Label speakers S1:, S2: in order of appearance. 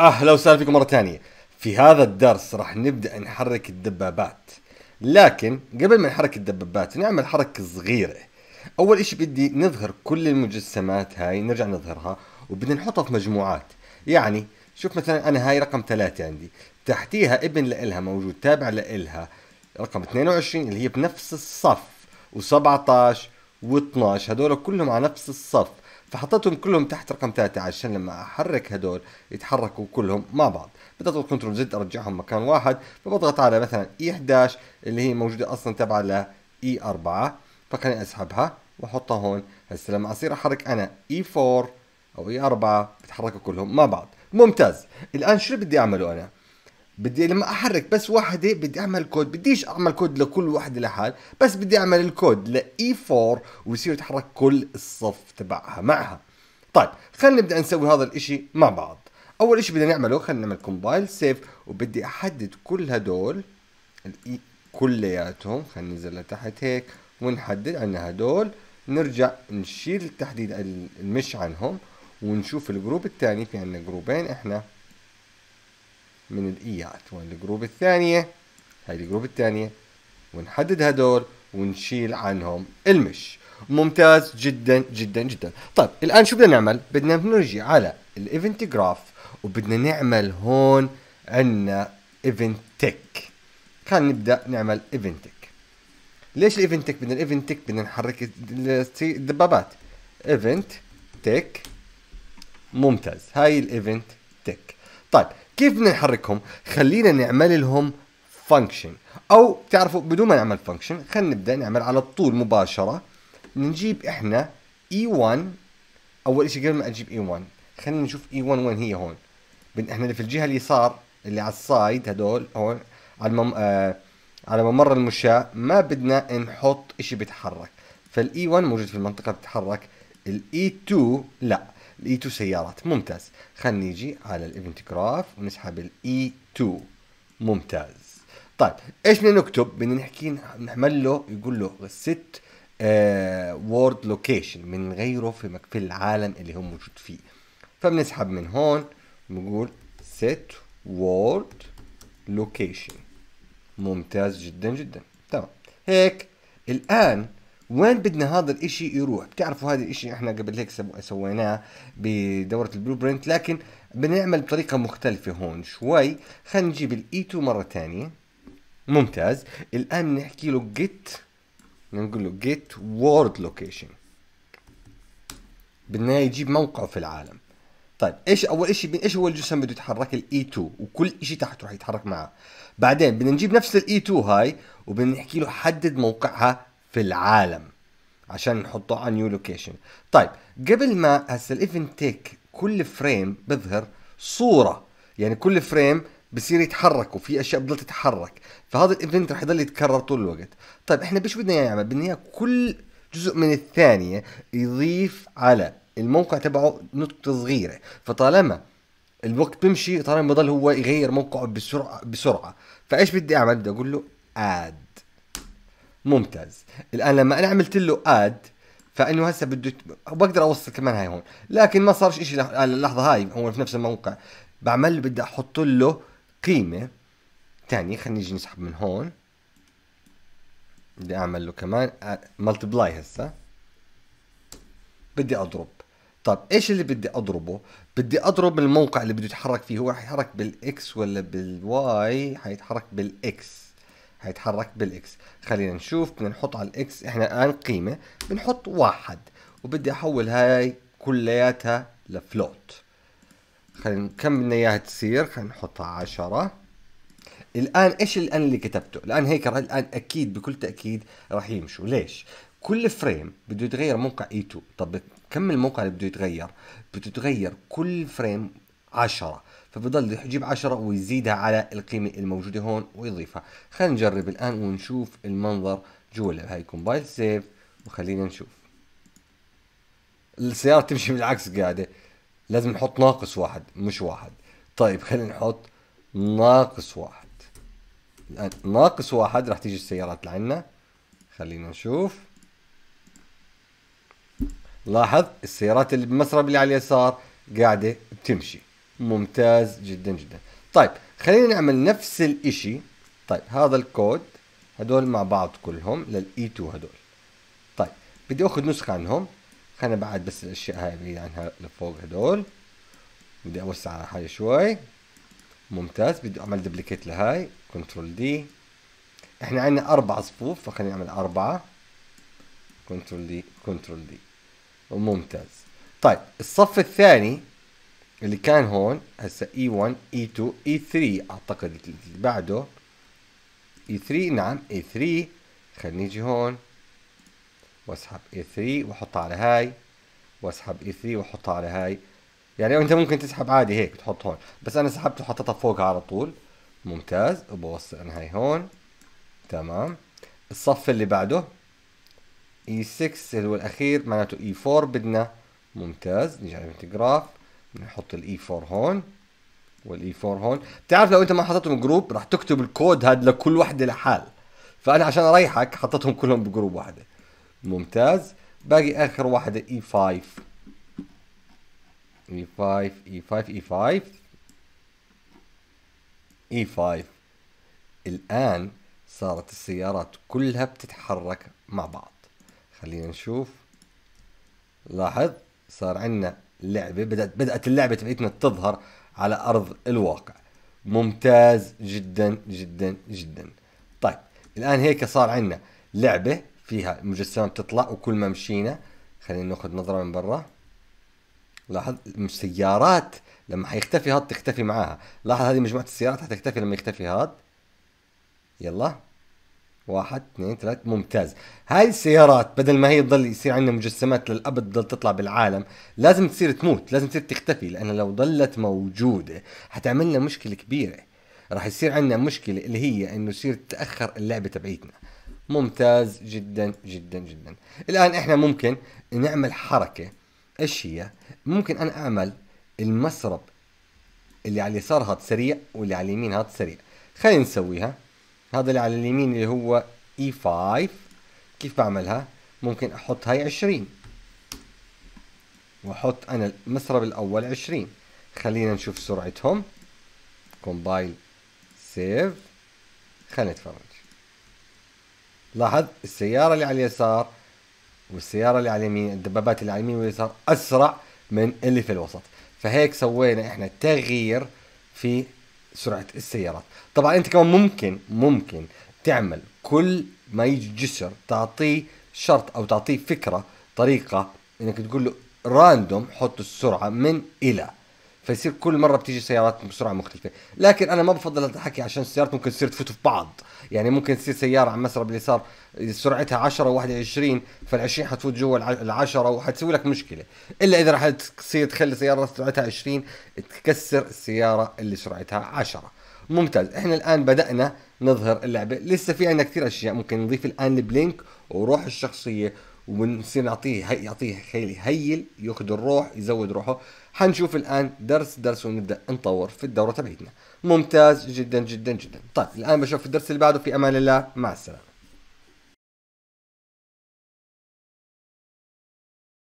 S1: اهلا وسهلا فيكم مره ثانيه في هذا الدرس راح نبدا نحرك الدبابات لكن قبل ما نحرك الدبابات نعمل حركه صغيره اول اشي بدي نظهر كل المجسمات هاي نرجع نظهرها وبدنا نحطها في مجموعات يعني شوف مثلا انا هاي رقم ثلاثة عندي تحتيها ابن لإلها موجود تابع لإلها رقم 22 اللي هي بنفس الصف و17 و12 هذول كلهم على نفس الصف فحطيتهم كلهم تحت رقم 13 عشان لما احرك هدول يتحركوا كلهم مع بعض بضغط كنترول زد ارجعهم مكان واحد فبضغط على مثلا اي 11 اللي هي موجوده اصلا تبع ل اي 4 فخليني اسحبها واحطها هون هسه لما اصير احرك انا اي 4 او اي 4 بتحركوا كلهم مع بعض ممتاز الان شو اللي بدي اعمله انا بدي لما احرك بس واحدة بدي اعمل كود بديش اعمل كود لكل واحدة لحال بس بدي اعمل الكود لاي 4 e ويصير يتحرك كل الصف تبعها معها طيب خلينا نبدا نسوي هذا الاشي مع بعض اول اشي بدنا نعمله خلينا نعمل كومبايل سيف وبدي احدد كل هدول الاي e كلياتهم خلينا ننزل لتحت هيك ونحدد عنا هدول نرجع نشيل التحديد المش عنهم ونشوف الجروب الثاني في عنا جروبين احنا من الايات والجروب الثانية هاي الجروب الثانية ونحدد هدول ونشيل عنهم المش ممتاز جدا جدا جدا طيب الان شو بدنا نعمل بدنا نرجع على الايفنت جراف وبدنا نعمل هون عندنا ايفنت تك خلينا نبدا نعمل ايفنت تك ليش الايفنت تك بدنا الايفنت تك بدنا نحرك الدبابات ايفنت تك ممتاز هاي الايفنت تك طيب كيف بدنا نحركهم خلينا نعمل لهم فانكشن او بتعرفوا بدون ما نعمل فانكشن خلينا نبدا نعمل على طول مباشره نجيب احنا اي e 1 اول شيء قبل ما اجيب اي 1 خلينا نشوف اي e 1 وين هي هون احنا اللي في الجهه اليسار اللي على السايد هدول هون على المم... آه على ممر المشاة ما بدنا نحط شيء بيتحرك فالاي 1 e موجود في المنطقه بتتحرك الاي 2 لا الاي 2 سيارات ممتاز خلينا نيجي على الايفنت جراف ونسحب الاي 2 ممتاز طيب ايش بدنا نكتب بدنا نحكي نحمل له يقول له ست وورد لوكيشن بنغيره في في العالم اللي هو موجود فيه فبنسحب من هون بنقول ست وورد لوكيشن ممتاز جدا جدا تمام هيك الان وين بدنا هذا الاشي يروح بتعرفوا هذا الاشي احنا قبل هيك سويناه بدورة البلو برينت لكن بنعمل بطريقة مختلفة هون شوي خلينا نجيب الاي 2 e مرة ثانية ممتاز الان نحكي له جيت نقول له جيت وورد لوكيشن بدنا يجيب موقعه في العالم طيب ايش اول شيء ايش هو الجسم بده يتحرك الاي 2 e وكل شيء تحت راح يتحرك معه بعدين بدنا نجيب نفس الاي 2 e هاي وبنحكي له حدد موقعها في العالم عشان نحطه على نيو لوكيشن طيب قبل ما هسه الايفنت تيك كل فريم بظهر صوره يعني كل فريم بصير يتحرك وفي اشياء بتضل تتحرك فهذا الايفنت رح يضل يتكرر طول الوقت طيب احنا بيش بدنا اياه يعمل بدنا اياه كل جزء من الثانيه يضيف على الموقع تبعه نقطه صغيره فطالما الوقت بيمشي طالما بضل هو يغير موقعه بسرعه بسرعه فايش بدي اعمل بدي اقول له اد ممتاز الان لما انا عملت له اد فانه هسه بده بقدر اوصل كمان هاي هون لكن ما صار شيء اللحظه هاي هو في نفس الموقع بعمل بدي احط له قيمه ثانيه خلينا نيجي نسحب من هون بدي اعمل له كمان ملتبلاي هسه بدي اضرب طب ايش اللي بدي اضربه بدي اضرب الموقع اللي بده يتحرك فيه هو راح يتحرك بالاكس ولا بالواي حيتحرك بالاكس هيتحرك بالاكس خلينا نشوف بدنا نحط على الاكس احنا الان قيمه بنحط واحد وبدي احول هاي كلياتها لفلوت خلينا كم بدنا اياها تصير خلينا نحطها 10 الان ايش الان اللي كتبته الان هيك الان اكيد بكل تاكيد راح يمشوا ليش كل فريم بده يتغير موقع اي e 2 طب كم الموقع اللي بده يتغير بده يتغير كل فريم 10 فبضل يجيب 10 ويزيدها على القيمة الموجودة هون ويضيفها خلينا نجرب الآن ونشوف المنظر جوا هاي كومبايل سيف وخلينا نشوف السيارة تمشي بالعكس قاعدة لازم نحط ناقص واحد مش واحد طيب خلينا نحط ناقص واحد الآن ناقص واحد راح تيجي السيارات لعنا خلينا نشوف لاحظ السيارات اللي بمسرب اللي على اليسار قاعدة بتمشي ممتاز جدا جدا طيب خلينا نعمل نفس الاشي طيب هذا الكود هدول مع بعض كلهم للاي 2 هدول طيب بدي اخذ نسخه عنهم خلينا بعد بس الاشياء هاي بعيد عنها لفوق هدول بدي اوسع على حالي شوي ممتاز بدي اعمل دبليكيت لهاي كنترول دي احنا عندنا اربع صفوف فخليني اعمل اربعه كنترول دي كنترول دي وممتاز طيب الصف الثاني اللي كان هون هسه e 1 e 2 e 3 اعتقد اللي بعده e 3 نعم e 3 خليني اجي هون واسحب e 3 واحطها على هاي واسحب e 3 واحطها على هاي يعني انت ممكن تسحب عادي هيك تحط هون بس انا سحبت وحطيتها فوقها على طول ممتاز وبوصل انا هاي هون تمام الصف اللي بعده e 6 اللي هو الاخير معناته e 4 بدنا ممتاز نجي على الجراف نحط الاي 4 هون والاي 4 هون بتعرف لو انت ما حطيتهم جروب راح تكتب الكود هذا لكل وحده لحال فانا عشان اريحك حطيتهم كلهم بجروب واحده ممتاز باقي اخر واحده اي 5 اي 5 اي 5 اي 5 اي 5 الان صارت السيارات كلها بتتحرك مع بعض خلينا نشوف لاحظ صار عندنا لعبه بدات بدات اللعبه تبعتنا تظهر على ارض الواقع ممتاز جدا جدا جدا طيب الان هيك صار عندنا لعبه فيها مجسمات بتطلع وكل ما مشينا خلينا ناخذ نظره من برا لاحظ السيارات لما حيختفي هاد تختفي معاها لاحظ هذه مجموعه السيارات حتختفي لما يختفي هاد يلا واحد اثنين ثلاث ممتاز هاي السيارات بدل ما هي تضل يصير عندنا مجسمات للابد تضل تطلع بالعالم لازم تصير تموت لازم تصير تختفي لانها لو ضلت موجوده حتعمل لنا مشكله كبيره راح يصير عندنا مشكله اللي هي انه يصير تتاخر اللعبه تبعيتنا ممتاز جدا جدا جدا الان احنا ممكن نعمل حركه ايش هي ممكن انا اعمل المسرب اللي على اليسار هذا سريع واللي على اليمين هذا سريع خلينا نسويها هذا اللي على اليمين اللي هو E5 كيف بعملها؟ ممكن أحط هاي 20 وأحط أنا المسرب الأول 20 خلينا نشوف سرعتهم كومبايل سيف خلينا نتفرج لاحظ السيارة اللي على اليسار والسيارة اللي على اليمين الدبابات اللي على اليمين واليسار أسرع من اللي في الوسط فهيك سوينا إحنا تغيير في سرعه السيارات طبعا انت كمان ممكن ممكن تعمل كل ما يجي جسر تعطيه شرط او تعطيه فكره طريقه انك تقول له راندوم حط السرعه من الى فيصير كل مره بتيجي سيارات بسرعه مختلفه لكن انا ما بفضل هذا الحكي عشان السيارات ممكن تصير تفوت في بعض يعني ممكن تصير سياره على مسرب اليسار سرعتها 10 و21 فال20 حتفوت جوا ال10 وحتسوي لك مشكله الا اذا راح تصير تخلي سياره سرعتها 20 تكسر السياره اللي سرعتها 10 ممتاز احنا الان بدانا نظهر اللعبه لسه في عندنا كثير اشياء ممكن نضيف الان البلينك وروح الشخصيه ونصير نعطيه هي يعطيه خيلي هيل ياخذ الروح يزود روحه حنشوف الان درس درس ونبدا نطور في الدوره تبعتنا ممتاز جدا جدا جدا طيب الان بشوف الدرس اللي بعده في امان الله مع السلامه